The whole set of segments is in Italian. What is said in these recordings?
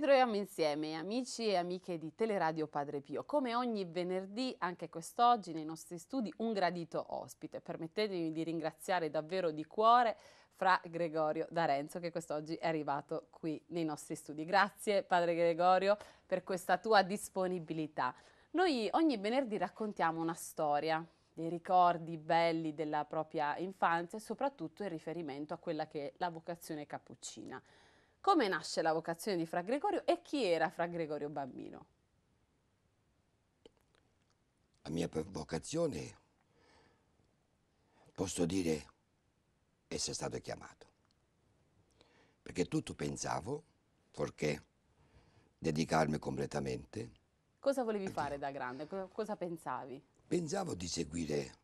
ritroviamo insieme, amici e amiche di Teleradio Padre Pio. Come ogni venerdì, anche quest'oggi nei nostri studi, un gradito ospite. Permettetemi di ringraziare davvero di cuore fra Gregorio D'Arenzo, che quest'oggi è arrivato qui nei nostri studi. Grazie, Padre Gregorio, per questa tua disponibilità. Noi ogni venerdì raccontiamo una storia, dei ricordi belli della propria infanzia e soprattutto in riferimento a quella che è la vocazione cappuccina. Come nasce la vocazione di Fra Gregorio e chi era Fra Gregorio bambino? La mia vocazione, posso dire, essere stato chiamato. Perché tutto pensavo, forché dedicarmi completamente. Cosa volevi fare da grande? cosa pensavi? Pensavo di seguire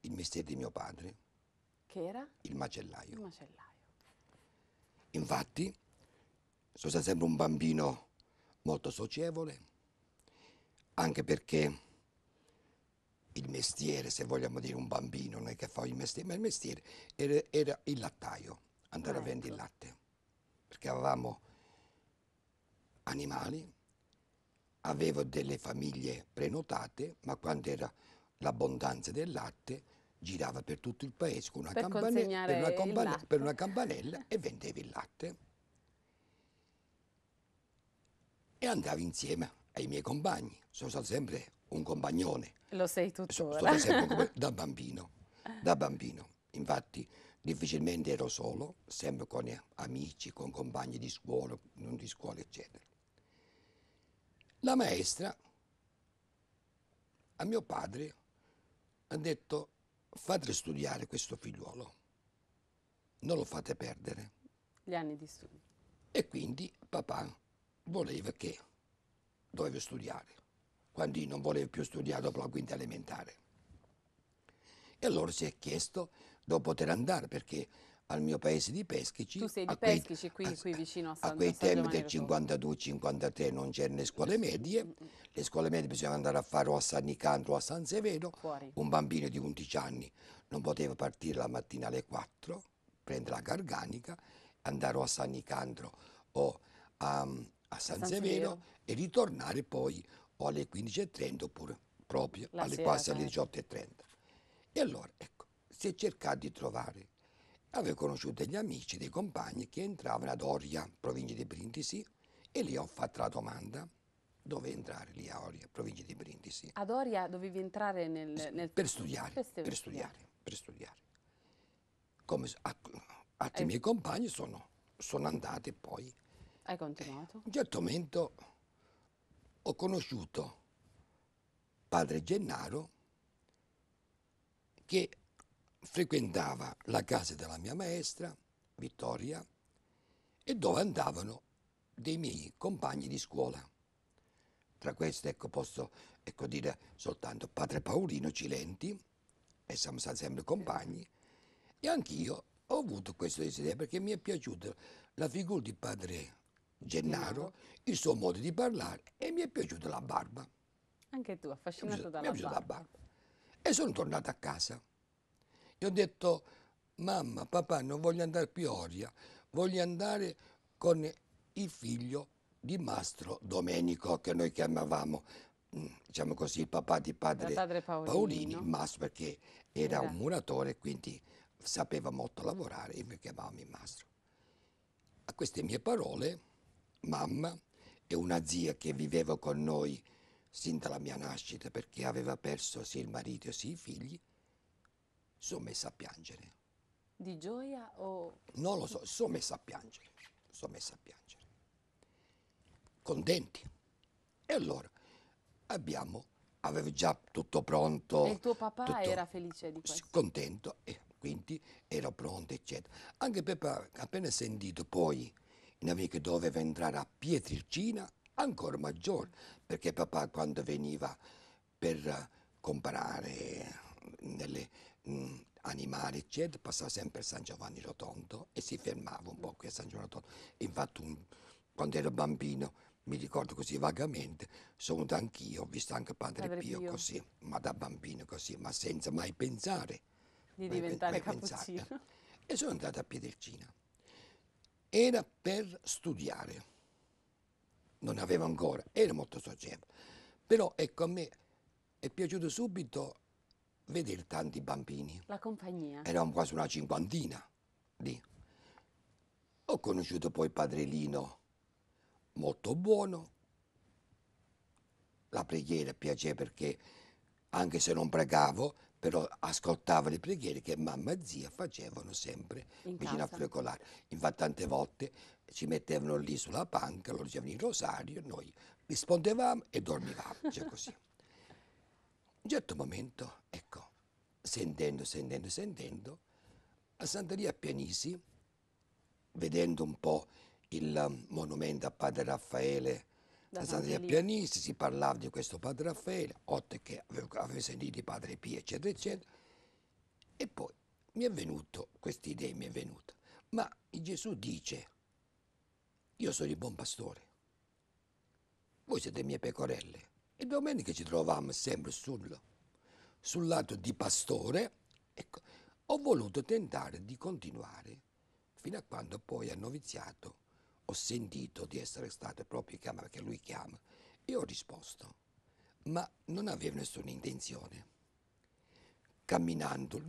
il mestiere di mio padre. Che era? Il macellaio. Il macellaio. Infatti, sono stato sempre un bambino molto socievole, anche perché il mestiere, se vogliamo dire un bambino, non è che fa il mestiere, ma il mestiere era, era il lattaio, andare ah, a certo. vendere il latte, perché avevamo animali, avevo delle famiglie prenotate, ma quando era l'abbondanza del latte girava per tutto il paese con una, per campanella, per una, campanella, per una campanella e vendeva il latte. E andavo insieme ai miei compagni, sono stato sempre un compagnone. Lo sei tuttora. Sono da bambino, da bambino. Infatti difficilmente ero solo, sempre con amici, con compagni di scuola, non di scuola, eccetera. La maestra a mio padre ha detto Fate studiare questo figliuolo, non lo fate perdere. Gli anni di studio. E quindi papà voleva che doveva studiare, quando io non volevo più studiare dopo la quinta elementare. E allora si è chiesto dove poter andare, perché al mio paese di Peschici. Tu sei di quei, Peschici, qui, a, qui vicino a San A quei San tempi del 52-53 non c'erano le scuole medie, mm, mm. le scuole medie bisognava andare a fare o a San Nicandro o a San Severo. Fuori. Un bambino di 11 anni non poteva partire la mattina alle 4, prendere la garganica, andare o a San Nicandro o a, um, a San, San Severo, e ritornare poi o alle 15.30 oppure proprio alle sera, quasi alle 18.30. Certo. E allora, ecco, si è cercato di trovare avevo conosciuto degli amici, dei compagni che entravano ad Oria, provincia di Brindisi, e lì ho fatto la domanda dove entrare lì a Oria, provincia di Brindisi. Ad Oria dovevi entrare nel... nel... Per, studiare, per, studiare, per studiare. Come altri e... Eh. miei compagni sono, sono andati poi... Hai continuato? Eh, a un certo momento ho conosciuto padre Gennaro che frequentava la casa della mia maestra, Vittoria, e dove andavano dei miei compagni di scuola. Tra questi ecco, posso ecco, dire soltanto padre Paolino Cilenti, e siamo stati sempre compagni, e anch'io ho avuto questo desiderio perché mi è piaciuta la figura di padre Gennaro, il suo modo di parlare e mi è piaciuta la barba. Anche tu, affascinato mi dalla mi è piaciuta la barba. E sono tornato a casa e ho detto, mamma, papà, non voglio andare più a Oria, voglio andare con il figlio di Mastro Domenico, che noi chiamavamo, mm, diciamo così, il papà di padre, padre Paolino. Paolini, Mastro, perché era, era un muratore, quindi sapeva molto lavorare e mi chiamavamo il Mastro. A queste mie parole, mamma e una zia che viveva con noi sin dalla mia nascita perché aveva perso sia il marito sia i figli, sono messa a piangere. Di gioia o... Non lo so, sono messa a piangere, sono messa a piangere. Contenti. E allora abbiamo, avevo già tutto pronto. E il tuo papà era felice di questo? Contento, e quindi ero pronto, eccetera. Anche Peppa, appena sentito poi in amico doveva entrare a Pietricina, ancora maggiore, perché papà quando veniva per eh, comprare nelle animali, eccetera, passava sempre a San Giovanni Rotondo e si fermava un po' qui a San Giovanni Rotondo. Infatti, un, quando ero bambino, mi ricordo così vagamente, sono venuto anch'io, ho visto anche Padre, Padre Pio, Pio, così, ma da bambino così, ma senza mai pensare. Di mai, diventare mai pensare. E sono andato a Pietrelcina. Era per studiare, non avevo ancora, era molto soggetto. Però ecco a me è piaciuto subito vedere tanti bambini. La compagnia. Eravamo quasi una cinquantina lì. Ho conosciuto poi padre Lino, molto buono. La preghiera piaceva perché, anche se non pregavo, però ascoltavo le preghiere che mamma e zia facevano sempre In vicino casa. a Flecolare. Infatti tante volte ci mettevano lì sulla panca, loro dicevano il rosario, noi rispondevamo e dormivamo, cioè così. un certo momento, ecco, sentendo, sentendo, sentendo, a Santeria Pianisi, vedendo un po' il um, monumento a Padre Raffaele da, da Santeria Pianisi, si parlava di questo Padre Raffaele, Otto che aveva, aveva sentito i Padre Pia, eccetera, eccetera, e poi mi è venuto, questa idea mi è venuta, ma Gesù dice, io sono il buon pastore, voi siete le mie pecorelle, e domenica ci trovavamo sempre sul, sul lato di pastore. Ecco, ho voluto tentare di continuare fino a quando poi al noviziato ho sentito di essere stato proprio chiama perché lui chiama e ho risposto, ma non avevo nessuna intenzione. Camminando,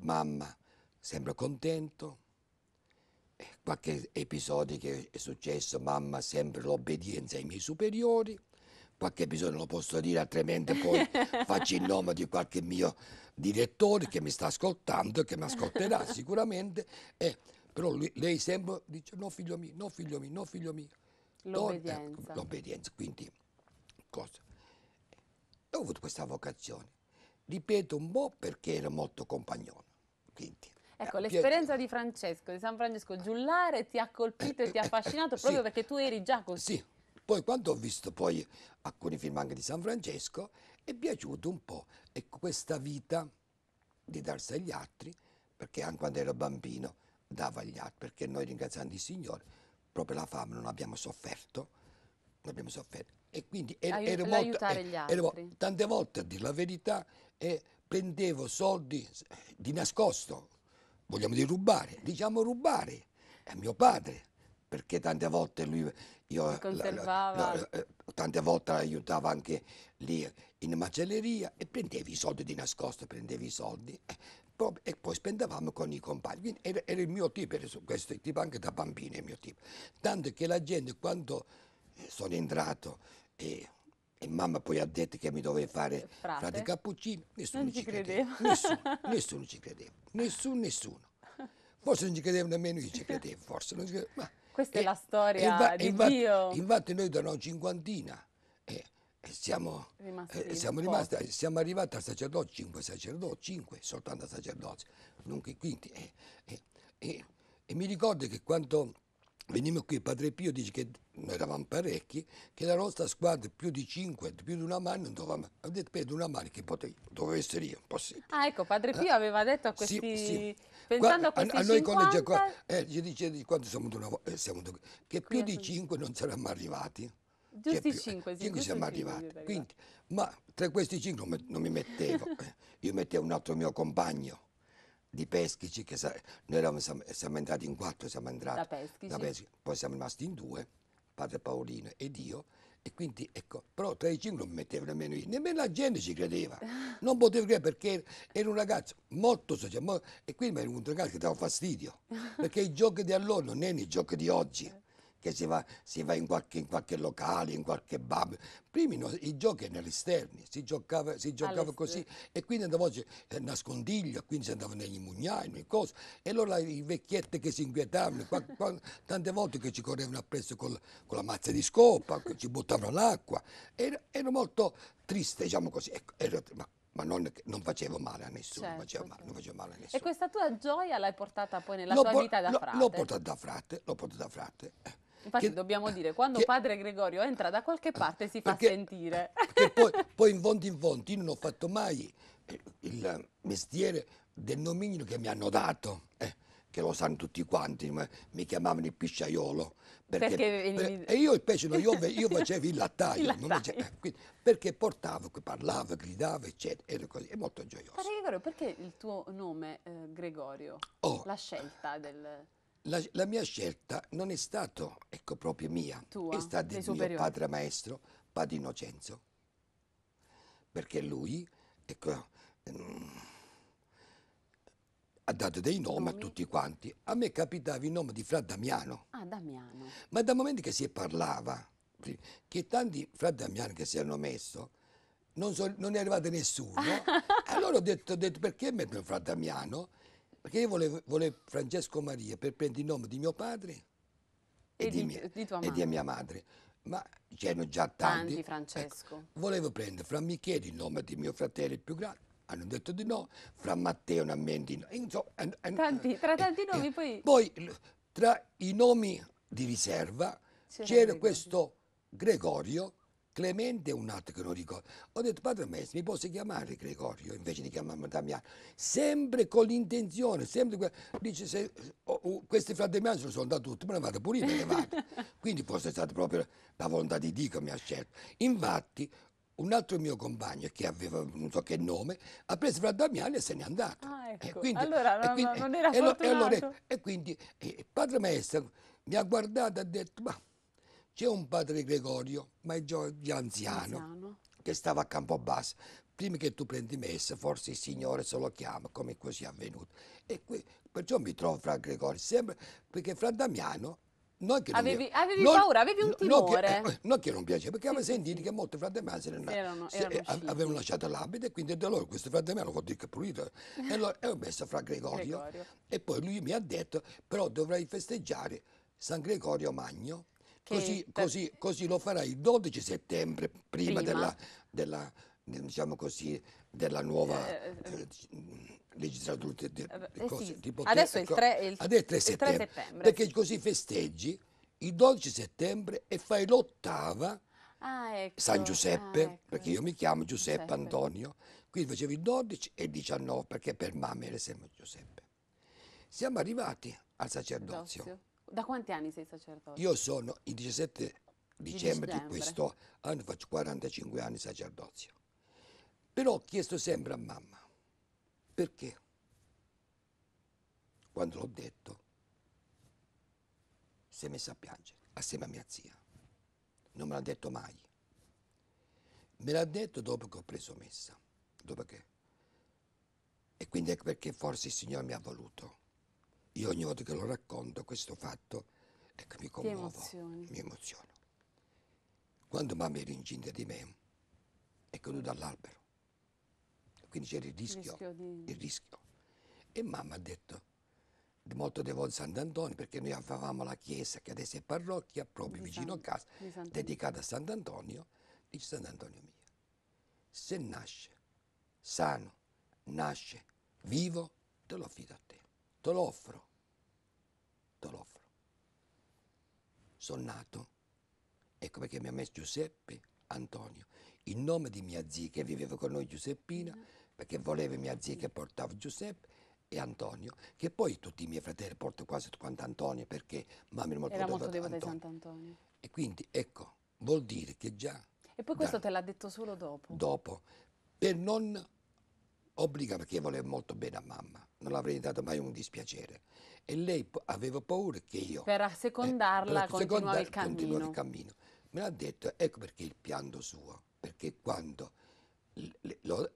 mamma sembra contento, eh, qualche episodio che è successo, mamma sempre l'obbedienza ai miei superiori, qualche episodio lo posso dire, altrimenti poi faccio il nome di qualche mio direttore che mi sta ascoltando, che mi ascolterà sicuramente, eh, però lui, lei sempre dice no figlio mio, no figlio mio, no figlio mio. L'obbedienza. Eh, l'obbedienza, quindi cosa? Ho avuto questa vocazione, ripeto un po' perché ero molto compagnone, quindi... Ecco, eh, l'esperienza di Francesco, di San Francesco Giullare ti ha colpito e ti ha eh, eh, affascinato proprio sì. perché tu eri già così. Sì, poi quando ho visto poi alcuni film anche di San Francesco, è piaciuto un po', ecco, questa vita di darsi agli altri, perché anche quando ero bambino dava agli altri, perché noi ringraziando il Signore, proprio la fame non abbiamo sofferto, non abbiamo sofferto. E quindi ero, ero molto, eh, ero, tante volte a dire la verità, eh, prendevo soldi di nascosto, vogliamo dire rubare, diciamo rubare, a mio padre, perché tante volte lui io la, la, eh, tante volte aiutava anche lì in macelleria e prendevi i soldi di nascosto, prendevi i soldi e eh, poi, e poi spendevamo con i compagni. era, era, il mio tipo, era questo tipo anche da bambino il mio tipo. Tanto che la gente quando eh, sono entrato e, e mamma poi ha detto che mi doveva fare frate, frate cappuccino, nessuno ci, ci credeva. credeva. Nessuno, nessuno ci credeva, nessuno, nessuno. Forse non ci credeva nemmeno io, ci credevo, forse non ci credevo. Ma questa e, è la storia infa, di infatti, Dio. Infatti noi da una cinquantina eh, siamo, eh, siamo, rimasti, siamo, arrivati al sacerdoti, cinque sacerdoti, cinque, soltanto sacerdoti, non che quinti. Eh, e mi ricordo che quando venimmo qui, Padre Pio dice che eravamo parecchi, che la nostra squadra più di 5, più di una mano, doveva, ha detto per una mano che potevo, dovevo essere io, impossibile. Ah ecco, Padre eh, Pio eh? aveva detto a questi, sì, sì. pensando Guarda, a questi a, a noi 50... quando qua, eh, gli dice di quanto siamo di una eh, siamo di, che più di 5 non saremmo arrivati. Giusti 5, eh, sì, 5 siamo arrivati. Quindi, ma tra questi 5 non, non mi mettevo, eh. io mettevo un altro mio compagno di Peschici, che noi eravamo, siamo entrati in quattro, siamo entrati da Peschici. da Peschici, poi siamo rimasti in due padre Paolino e io, e quindi ecco, però tra i cinque non metteva nemmeno io, nemmeno la gente ci credeva, non poteva credere perché era un ragazzo molto sociale, e quindi mi è venuto un ragazzo che dava fastidio, perché i giochi di allora non erano i giochi di oggi che si va, si va in, qualche, in, qualche, locale, in qualche pub. Prima no, i giochi erano esterni, si giocava, si giocava così e quindi andavamo a eh, nascondiglio, quindi si andava negli mugnai, nelle cose. E allora i vecchietti che si inquietavano, qua, qua, tante volte che ci correvano appresso col, con la mazza di scopa, che ci buttavano l'acqua, era, era, molto triste, diciamo così. Ecco, era, ma, ma non, non, facevo male a nessuno, certo, faceva male, non faceva male a nessuno. Certo, e questa tua gioia l'hai portata poi nella tua vita da frate? L'ho portata da frate, l'ho portata da frate. Infatti che... dobbiamo dire, quando che... padre Gregorio entra da qualche parte si perché, fa sentire. Perché poi, poi in fondo in fondo io non ho fatto mai eh, il mestiere del nomignolo che mi hanno dato. Eh che lo sanno tutti quanti, ma mi chiamavano il pisciaiolo. Perché, perché per, e io il no, io, io facevo il lattaio, il lattaio. Facevo, eh, quindi, perché portavo, parlavo, gridavo, eccetera, era così, è molto gioioso. Padre Gregorio, perché il tuo nome eh, Gregorio? Oh. La scelta del... La, la, mia scelta non è stata ecco, proprio mia, Tua, è stata di mio padre maestro, padre Innocenzo, perché lui ecco, mh, mm, ha dato dei nomi, nomi, a tutti quanti. A me capitava il nome di Fra Damiano. Ah, Damiano. Ma dal momento che si parlava, che tanti Fra Damiano che si erano messo, non, so, non è arrivato nessuno, allora ho detto, ho detto perché mettono Fra Damiano? Perché io volevo, volevo Francesco Maria per prendere il nome di mio padre e, e, di, mia, di e di, mia, madre. Ma c'erano già tanti. Tanti, ecco, Francesco. Ecco, volevo prendere fra Michele il nome di mio fratello più grande. Hanno detto di no, fra Matteo e Ammendino. Insomma, tanti, tra eh, tanti eh, nomi eh, poi... Poi tra i nomi di riserva c'era questo Gregorio Clemente è un altro che non ricordo. Ho detto, padre maestro, mi posso chiamare Gregorio invece di chiamarmi Damiano? Sempre con l'intenzione, sempre. Que... Dice, se, oh, oh, questi fratelli sono andati tutti, me ne vado pure io, me ne vado. Quindi forse è stata proprio la volontà di Dio che mi ha scelto. Infatti, un altro mio compagno che aveva non so che nome ha preso fra Damiano e se n'è andato ah, ecco. e quindi, allora e quindi, no, non era e, fortunato. e, allora, e quindi e padre maestro mi ha guardato e ha detto ma c'è un padre Gregorio, ma è già, anziano, anziano, che stava a Campobasso. Prima che tu prendi messa, forse il Signore se lo chiama, come così è avvenuto. E qui, perciò mi trovo fra Gregorio, sempre perché fra Damiano avevi, non, avevi non, paura, avevi un timore. Non che, eh, non che non piaceva, perché sì, avevo sentito sì. che molti fra Damiano se ne erano, se, erano eh, avevano lasciato l'abito e quindi da loro questo fra Damiano lo il capulito. E allora ho messo fra Gregorio, Gregorio, e poi lui mi ha detto però dovrai festeggiare San Gregorio Magno Così, per... così, così, lo farà il 12 settembre, prima, prima. della, della diciamo così, della nuova eh, eh, eh, eh legislatura. Eh, eh, cose, sì. Adesso, ecco, il 3, il, adesso il 3 settembre, il 3 settembre perché così festeggi il 12 settembre e fai l'ottava ah, ecco, San Giuseppe, ah, ecco. perché io mi chiamo Giuseppe, Giuseppe, Antonio, quindi facevi il 12 e il 19 perché per mamma era sempre Giuseppe. Siamo arrivati al sacerdozio. Da quanti anni sei sacerdote? Io sono il 17 dicembre, di, di questo anno, faccio 45 anni di sacerdozio. Però ho chiesto sempre a mamma, perché? Quando l'ho detto, si è messa a piangere, assieme a mia zia. Non me l'ha detto mai. Me l'ha detto dopo che ho preso messa. Dopo che? E quindi è ecco perché forse il Signore mi ha voluto io ogni volta che lo racconto questo fatto ecco, mi commuovo, mi emoziono. Quando mamma era incinta di me è caduta dall'albero, quindi c'era il rischio, rischio di... il rischio. E mamma ha detto, molto a Sant'Antonio, perché noi avevamo la chiesa che adesso è parrocchia, proprio di vicino San... a casa, dedicata a Sant'Antonio, dice Sant'Antonio mio, se nasce sano, nasce vivo, te lo affido a te te lo offro, te lo offro. Sono nato, ecco perché mi ha messo Giuseppe Antonio, il nome di mia zia che viveva con noi Giuseppina, mm. perché voleva mia zia che portava Giuseppe e Antonio, che poi tutti i miei fratelli portano quasi tutto quanto Antonio perché mamma è molto Era molto devota di Sant'Antonio. E quindi ecco, vuol dire che già... E poi questo da, te l'ha detto solo dopo? Dopo, per non obbliga perché volevo molto bene a mamma, non l'avrei dato mai un dispiacere. E lei aveva paura che io... Per assecondarla eh, continuava il cammino. il cammino. Me l'ha detto, ecco perché il pianto suo, perché quando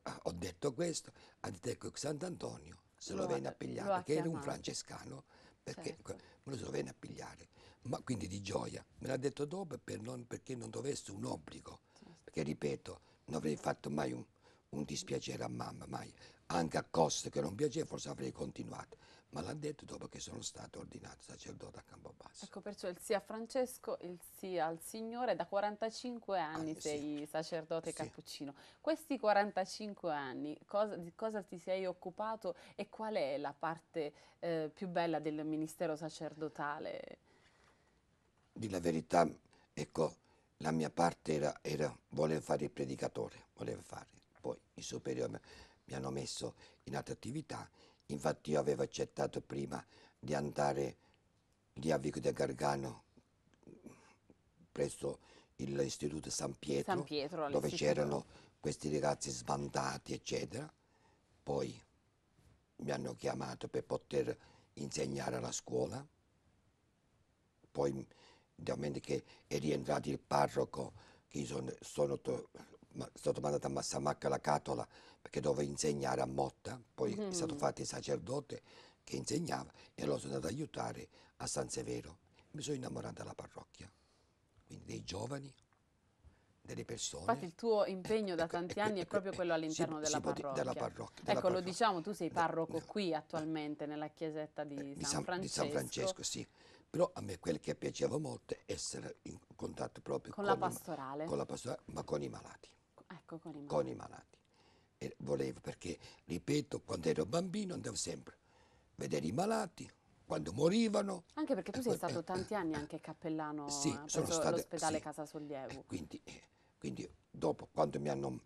ah, ho detto questo, ha detto ecco Sant'Antonio se lo, lo venne a pigliare, che era un francescano, perché certo. me lo lo venne a pigliare, ma quindi di gioia. Me l'ha detto dopo per non, perché non dovesse un obbligo, certo. perché ripeto, non avrei fatto mai un, un dispiacere a mamma, mai. Anche a costo che non piaceva, forse avrei continuato. Ma l'ha detto dopo che sono stato ordinato sacerdote a Campobasso. Ecco, perciò il sì a Francesco, il sì al Signore, da 45 anni, anni sei sì. sacerdote sì. cappuccino. Questi 45 anni, cosa, di cosa ti sei occupato e qual è la parte eh, più bella del ministero sacerdotale? Di la verità, ecco, la mia parte era, era voler fare il predicatore, volevo fare poi i superiori mi hanno messo in altre attività, infatti io avevo accettato prima di andare lì a Vico del Gargano presso l'istituto San Pietro, San Pietro dove c'erano questi ragazzi sbandati eccetera, poi mi hanno chiamato per poter insegnare alla scuola, poi ovviamente che è rientrato il parroco che sono, sono è stato mandato a Massamacca la Catola perché doveva insegnare a Motta, poi mm. è stato mm. fatto il sacerdote che insegnava e allora sono andato ad aiutare a San Severo. Mi sono innamorato della parrocchia, quindi dei giovani, delle persone. Infatti il tuo ecco, impegno da ecco, tanti ecco, anni è proprio quello eh, all'interno della, parrocchia. Della parrocchia della ecco, parrocchia. lo diciamo, tu sei parroco no, qui attualmente no, nella chiesetta di, eh, di, San Francesco. Di San Francesco, sì. Però a me quel che piaceva molto è essere in contatto proprio con, con, la, pastorale. con la pastorale, ma con i malati. Ecco, con i malati. Con i malati. E volevo, perché, ripeto, quando ero bambino andavo sempre a vedere i malati, quando morivano. Anche perché tu sei eh, stato eh, tanti anni anche cappellano eh, sì, all'ospedale sì. Casa Sollievo. Quindi, eh, quindi, dopo, quando mi hanno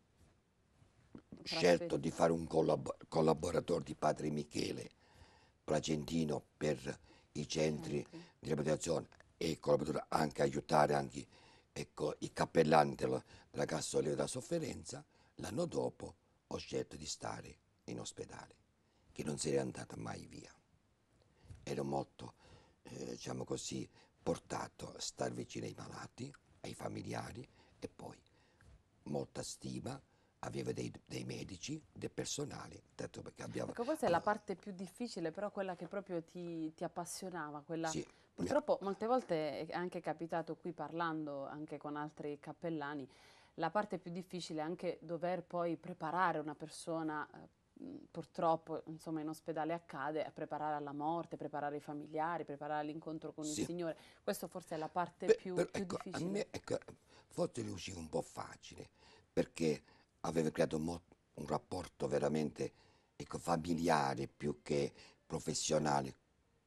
scelto di fare un collab collaboratore di Padre Michele Placentino per i centri sì. di riabilitazione e collaboratore anche aiutare anche ecco, i cappellani della, della Cassa Solidarietà Sofferenza, l'anno dopo ho scelto di stare in ospedale, che non sarei andata mai via. Ero molto, eh, diciamo così, portato a star vicino ai malati, ai familiari e poi molta stima, aveva dei, dei, medici, del personale. Detto perché abbiamo, ecco, questa allora, è la parte più difficile, però quella che proprio ti, ti appassionava, quella sì, Purtroppo molte volte è anche capitato qui parlando anche con altri cappellani, la parte più difficile è anche dover poi preparare una persona eh, purtroppo insomma, in ospedale accade, a preparare alla morte, preparare i familiari, preparare l'incontro con sì. il Signore. Questa forse è la parte per, più, per, più ecco, difficile. Me, ecco, forse le usciva un po' facile, perché aveva creato un rapporto veramente ecco, familiare più che professionale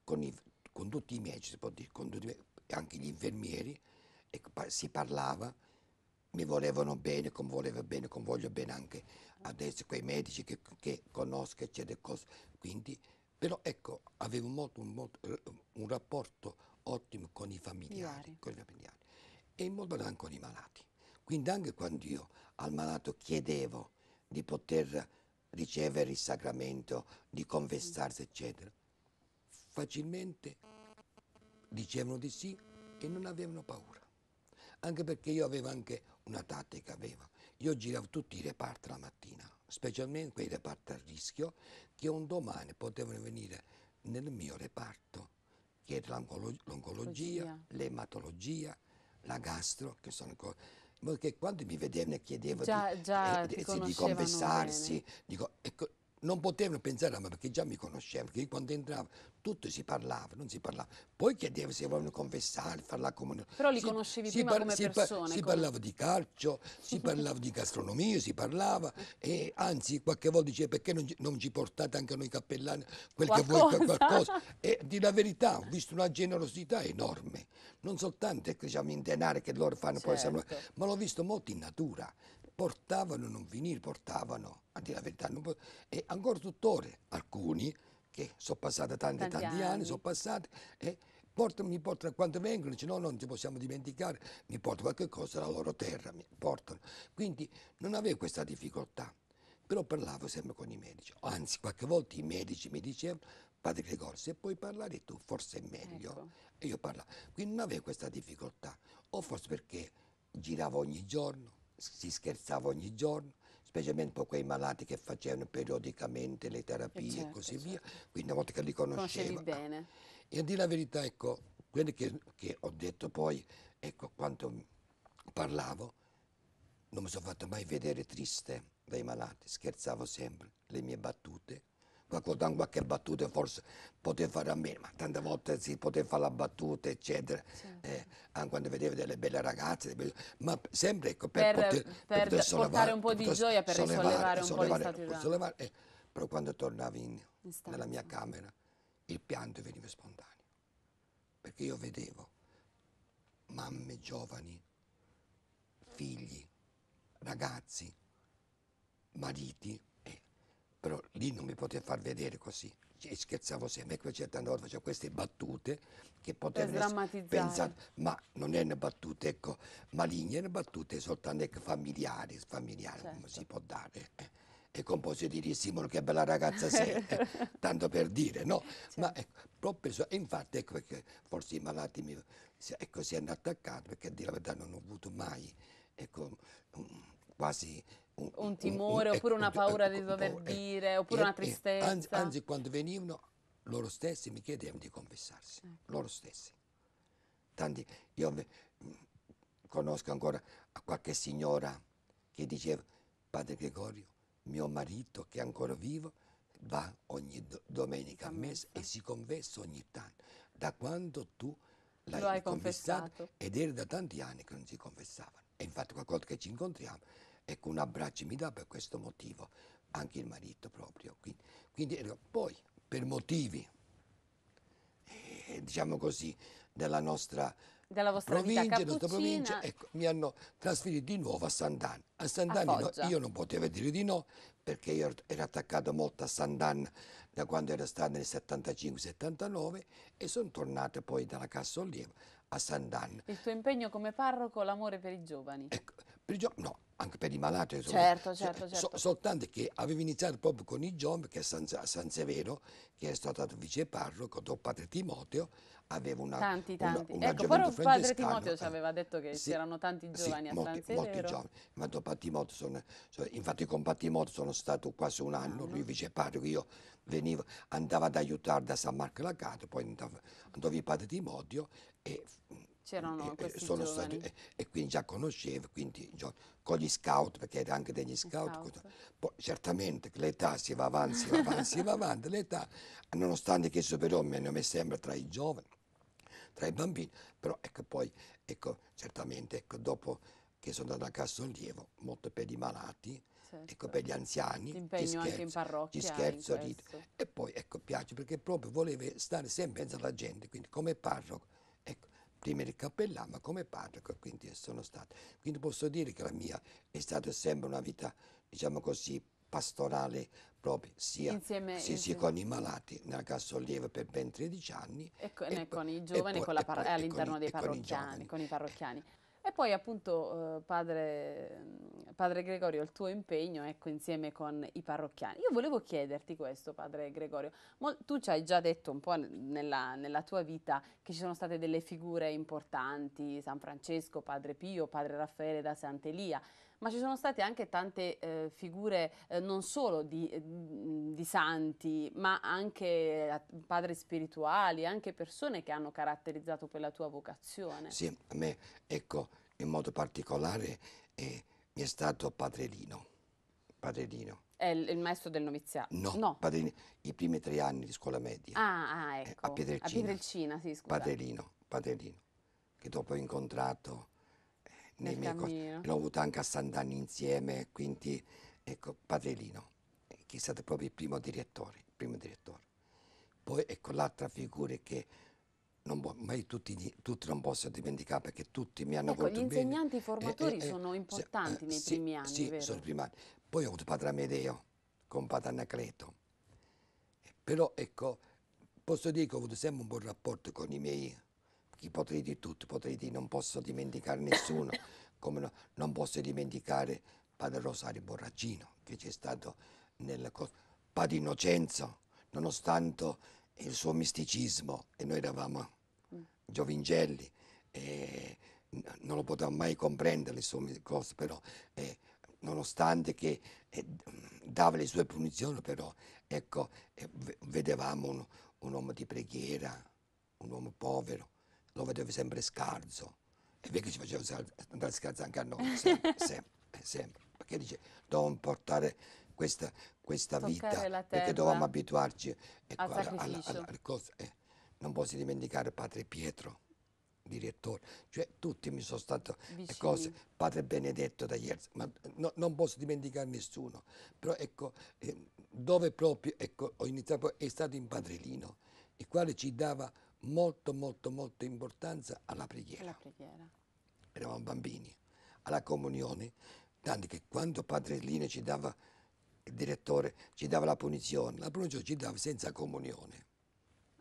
con i con tutti i medici, si può dire, con tutti, anche gli infermieri, e si parlava, mi volevano bene, come voleva bene, come voglio bene anche adesso quei medici che, che conosco, eccetera, cose. Quindi, però ecco, avevo molto, molto, eh, un rapporto ottimo con i familiari, con i familiari e in modo anche con i malati. Quindi anche quando io al malato chiedevo di poter ricevere il sacramento, di confessarsi, eccetera, facilmente dicevano di sì e non avevano paura. Anche perché io avevo anche una tattica, avevo. io giravo tutti i reparti la mattina, specialmente quei reparti a rischio che un domani potevano venire nel mio reparto, che era l'oncologia, l'ematologia, la gastro, che sono cose che quando mi vedevano chiedevano di, eh, di, sì, di, confessarsi, dico, ecco, non potevano pensare a me perché già mi conoscevano, perché quando entravo tutto si parlava, non si parlava. Poi chiedevo se volevano confessare, parlare come... Però li si, conoscevi si prima come si persone. si come... parlava di calcio, si parlava di gastronomia, si parlava e anzi qualche volta diceva perché non, non ci portate anche noi cappellani quel qualcosa. che vuoi, qualcosa. E di la verità, ho visto una generosità enorme, non soltanto diciamo, in denaro che loro fanno certo. poi, ma l'ho visto molto in natura portavano non vinili, portavano, a dire la verità, pot- e ancora tuttora alcuni, che sono passati tanti, tanti, tanti anni, anni sono passati, e portano, mi portano quando vengono, se no, non ci possiamo dimenticare, mi portano qualche cosa dalla loro terra, mi portano. Quindi non avevo questa difficoltà, però parlavo sempre con i medici, anzi qualche volta i medici mi dicevano, padre Gregorio, se puoi parlare tu forse è meglio. Ecco. E io parlavo, quindi non avevo questa difficoltà, o forse perché giravo ogni giorno, si scherzava ogni giorno, specialmente per quei malati che facevano periodicamente le terapie e, certo, e così certo. via, quindi una volta che li conosceva. Bene. E a dire la verità, ecco, quello che, che ho detto poi, ecco, quanto parlavo, non mi sono fatto mai vedere triste dai malati, scherzavo sempre, le mie battute, raccontando qualche battuta forse poteva fare a meno, ma tante volte si poteva fare la battuta, eccetera, certo. eh, anche quando vedeva delle belle ragazze, delle belle... ma sempre ecco, per, per, poter, per poter sollevare, un po' di gioia, per sollevare, risollevare un po' di sollevare eh, però quando tornavi in, in nella mia camera il pianto veniva spontaneo, perché io vedevo mamme giovani, figli, ragazzi, mariti, però lì non mi potevo far vedere così. Ci scherzavo sempre, ecco certe volte facevo cioè queste battute che potevano essere pensate, ma non è una battuta, ecco, maligna, maligne, erano battute soltanto ecco, familiari, familiari certo. come si può dare. Eh. E compositori Simolo che bella ragazza sei, eh, tanto per dire, no? Certo. Ma ecco, proprio, e infatti ecco perché forse i malati mi, ecco, si hanno attaccato perché a dire la verità non ho avuto mai ecco, mm, quasi un timore, un, oppure una ecco, paura di dover dire, eh, oppure una eh, tristezza. Anzi, anzi, quando venivano loro stessi mi chiedevano di confessarsi, ecco. loro stessi. Tanti, io me, conosco ancora qualche signora che diceva, padre Gregorio, mio marito che è ancora vivo, va ogni do domenica a messa e si confessa ogni tanto. Da quando tu l'hai confessato. confessato ed era da tanti anni che non si confessavano. E infatti qualcosa che ci incontriamo Ecco, un abbraccio mi dà per questo motivo, anche il marito proprio. Quindi, quindi ecco, poi, per motivi, eh, diciamo così, della nostra della provincia, vita provincia, ecco, mi hanno trasferito di nuovo a Sant'Anna. A Sant'Anna no, io non potevo dire di no perché io ero attaccato molto a Sant'Anna da quando era stato nel 75-79 e sono tornato poi dalla Cassollievo a Sant'Anna. Il tuo impegno come parroco, l'amore per i giovani. Ecco, per no, anche per i malati. Certo, cioè, certo, so, certo, certo. So, soltanto che avevo iniziato proprio con i giovani, che a San, San, Severo, che è stato viceparroco, dopo padre Timoteo, aveva una... Tanti, tanti. Una, una ecco, però padre Timoteo ci aveva detto che sì, c'erano tanti giovani sì, a molti, San Severo. molti giovani. Ma dopo Timoteo sono, sono, infatti con Pat Timoteo sono stato quasi un anno, ah, lui no. viceparroco, io venivo, andavo ad aiutare da San Marco la poi andavo, andavo via padre Timoteo e C'erano questi sono giovani. Stati, e, quindi già conoscevo, quindi, con gli scout, perché era anche degli scout. scout. Poi, certamente l'età si va avanti, si va avanti, si va avanti, l'età, nonostante che superò non mi sembra tra i giovani, tra i bambini, però ecco poi, ecco, certamente ecco, dopo che sono andato a Cassollievo, molto per i malati, certo. ecco, per gli certo. anziani, ti scherzo, ti scherzo, rito. E poi ecco, piace perché proprio voleva stare sempre in mezzo alla gente, quindi come parroco prima il cappellano ma come parroco, quindi sono stato. Quindi posso dire che la mia è stata sempre una vita, diciamo così, pastorale proprio, sia, insieme, sì, insieme. Sì, con i malati, nella casa sollievo per ben 13 anni. E con, e, con i giovani e all'interno dei parrocchiani, con i parrocchiani. E poi appunto eh, padre, padre, Gregorio, il tuo impegno ecco, insieme con i parrocchiani. Io volevo chiederti questo, padre Gregorio. Mol tu ci hai già detto un po' nella, nella, tua vita che ci sono state delle figure importanti, San Francesco, padre Pio, padre Raffaele da Sant'Elia, ma ci sono state anche tante eh, figure eh, non solo di, eh, di, santi, ma anche eh, padri spirituali, anche persone che hanno caratterizzato quella tua vocazione. Sì, a me, ecco, in modo particolare eh, mi è stato Padre Lino. Padre Lino. È il, il maestro del noviziato? No, no. Padrelino, i primi tre anni di scuola media. Ah, ah ecco. Eh, a Pietrelcina. A Pietrelcina, sì, scusa. Padre Lino, che dopo ho incontrato nei miei costi. L'ho avuto anche a Sant'Anni insieme, quindi ecco, Padre Lino, che è stato proprio il primo direttore. Il primo direttore. Poi ecco l'altra figura che non mai tutti, tutti, non posso dimenticare perché tutti mi hanno ecco, voluto gli insegnanti bene. Eh, formatori eh, eh, sono eh, importanti eh, nei sì, primi anni, sì, vero? sono i Poi ho avuto padre Amedeo con padre Anacleto. Eh, però ecco, posso dire che ho avuto sempre un buon rapporto con i miei gli potrei dire tutto, potrei dire non posso dimenticare nessuno, come no, non posso dimenticare padre Rosario Borraggino che c'è stato nel... padre Innocenzo, nonostante il suo misticismo, e noi eravamo mm. giovincelli, eh, non lo potevamo mai comprendere le sue cose, però eh, nonostante che eh, dava le sue punizioni, però ecco, vedevamo un, un, uomo di preghiera, un uomo povero, lo vedevo sempre scarso e vedi ci facevo andare scarso anche a noi, sempre, sempre, perché dice dovevamo portare questa, questa vita, perché dovevamo abituarci ecco, al, alla, alla, alla cosa, eh. non posso dimenticare padre Pietro direttore, cioè tutti mi sono stati cose, padre benedetto da ieri, ma no, non posso dimenticare nessuno, però ecco, eh, dove proprio, ecco, ho iniziato, è stato in Padrelino, il quale ci dava molto molto molto importanza alla preghiera. preghiera. Eravamo bambini, alla comunione, tanto che quando padre Lino ci dava, il direttore ci dava la punizione, la punizione ci dava senza comunione.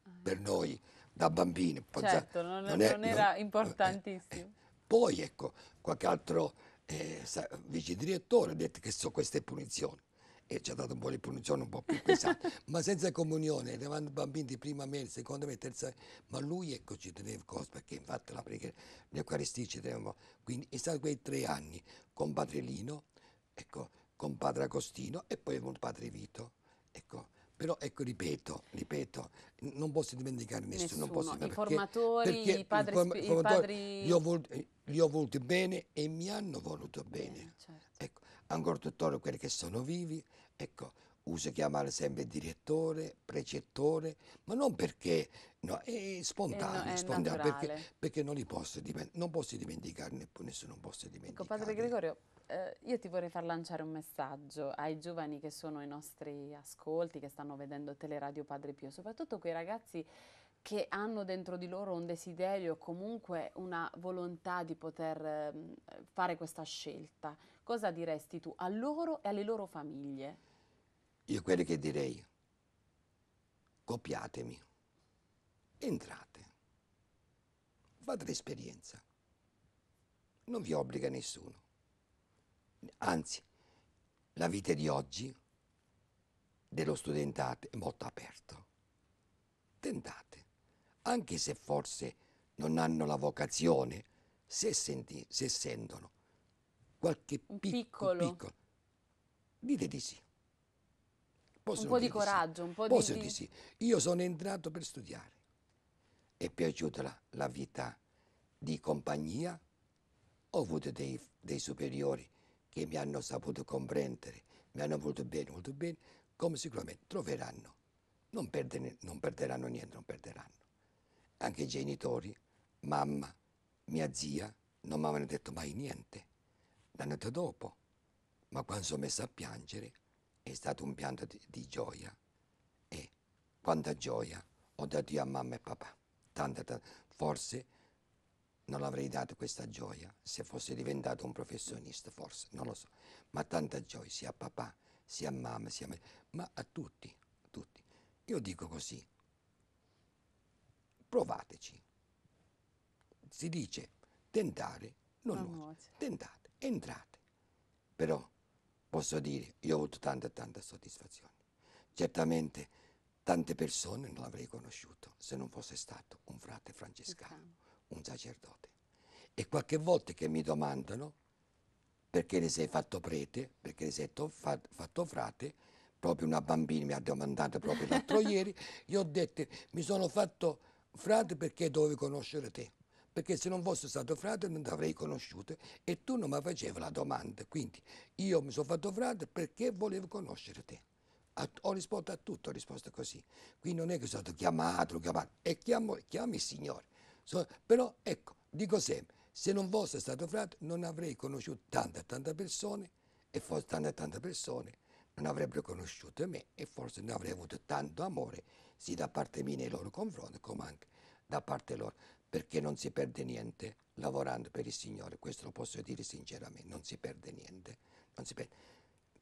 Ah. Per noi, da bambini. Certo, non, non, è, non era non, importantissimo. eh. Poi ecco, qualche altro eh, vice direttore ha detto che sono queste punizioni e ci ha dato un po' di punizione un po' più pesante, ma senza comunione, eravamo bambini di prima me, seconda me, terza ma lui ecco ci teneva cosa, perché infatti la preghiera, l'Eucaristia ci teneva, quindi è stato quei tre anni con padre Lino, ecco, con padre Agostino e poi con padre Vito, ecco. Però ecco, ripeto, ripeto, non posso dimenticare nessuno. nessuno. Non posso, I perché, formatori, perché i padri... I form- i formatori, padri... Li, ho voluti, li, ho voluti, bene e mi hanno voluto bene. Eh, certo ancora tuttora quelli che sono vivi, ecco, uso chiamare sempre direttore, precettore, ma non perché, no, è spontaneo, eh è spontaneo perché, perché, non, li posso, non posso dimenticare, neppure nessuno non posso ecco, dimenticare. Ecco, padre Gregorio, eh, io ti vorrei far lanciare un messaggio ai giovani che sono i nostri ascolti, che stanno vedendo Teleradio Padre Pio, soprattutto quei ragazzi che hanno dentro di loro un desiderio, comunque una volontà di poter eh, fare questa scelta cosa diresti tu a loro e alle loro famiglie? Io quello che direi, copiatemi, entrate, fate l'esperienza, non vi obbliga nessuno, anzi la vita di oggi dello studentato è molto aperta, tentate, anche se forse non hanno la vocazione, se, senti, se sentono qualche picco, piccolo. piccolo. Dite di sì. Possono un po' di coraggio, sì. un po' Possono di... di sì. Io sono entrato per studiare. È piaciuta la, la vita di compagnia, ho avuto dei, dei, superiori che mi hanno saputo comprendere, mi hanno voluto bene, molto bene, come sicuramente troveranno. Non, perdene, non perderanno niente, non perderanno. Anche i genitori, mamma, mia zia, non mi avevano detto mai niente la notte dopo. Ma quando sono messa a piangere è stato un pianto di, di gioia. E quanta gioia ho dato io a mamma e papà. Tanta, tanta. Forse non avrei dato questa gioia se fossi diventato un professionista, forse, non lo so. Ma tanta gioia sia a papà, sia a mamma, sia a me, ma a tutti, a tutti. Io dico così, provateci. Si dice tentare, non nuoce. Tentate entrate. Però posso dire, io ho avuto tanta, tanta soddisfazione. Certamente tante persone non l'avrei conosciuto se non fosse stato un frate francescano, un sacerdote. E qualche volta che mi domandano perché ne sei fatto prete, perché ne sei fatto frate, proprio una bambina mi ha domandato proprio l'altro ieri, io ho detto mi sono fatto frate perché dovevo conoscere te perché se non fosse stato frate non ti avrei conosciuto e tu non mi facevi la domanda. Quindi io mi sono fatto frate perché volevo conoscere te. A, ho risposto a tutto, ho risposto così. Quindi non è che sono stato chiamato, chiamato, e chiamo, chiami il Signore. So, però ecco, dico sempre, se non fosse stato frate non avrei conosciuto tante e tante persone e forse tante e tante persone non avrebbero conosciuto me e forse non avrei avuto tanto amore sia da parte mia nei loro confronti come anche da parte loro perché non si perde niente lavorando per il Signore, questo lo posso dire sinceramente, non si perde niente. Si perde.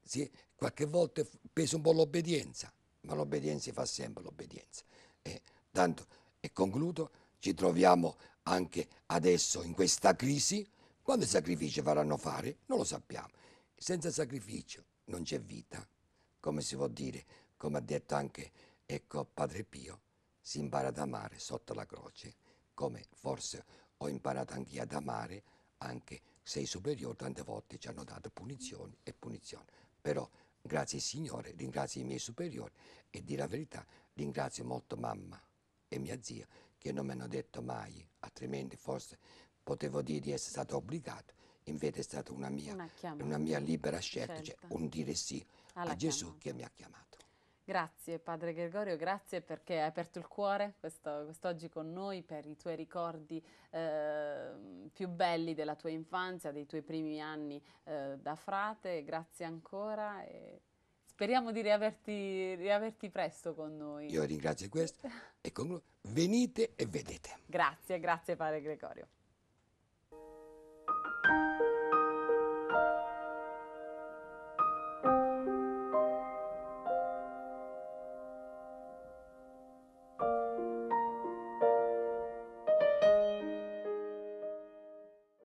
Si, qualche volta pesa un po' l'obbedienza, ma l'obbedienza si fa sempre l'obbedienza. E, eh, tanto, e concludo, ci troviamo anche adesso in questa crisi, quando i sacrifici faranno fare? Non lo sappiamo. Senza sacrificio non c'è vita, come si può dire, come ha detto anche ecco, Padre Pio, si impara ad amare sotto la croce come forse ho imparato anche ad amare, anche se i superiori tante volte ci hanno dato punizioni e punizioni. Però grazie al Signore, ringrazio i miei superiori e dire la verità, ringrazio molto mamma e mia zia che non mi hanno detto mai, altrimenti forse potevo dire di essere stato obbligato, invece è stata una mia, una una mia libera scelta, cioè scelta, cioè un dire sì Alla ah, a Gesù che mi ha chiamato. Grazie Padre Gregorio, grazie perché hai aperto il cuore quest'oggi con noi per i tuoi ricordi eh, più belli della tua infanzia, dei tuoi primi anni eh, da frate, grazie ancora e speriamo di riaverti, riaverti presto con noi. Io ringrazio questo e concludo, venite e vedete. Grazie, grazie Padre Gregorio.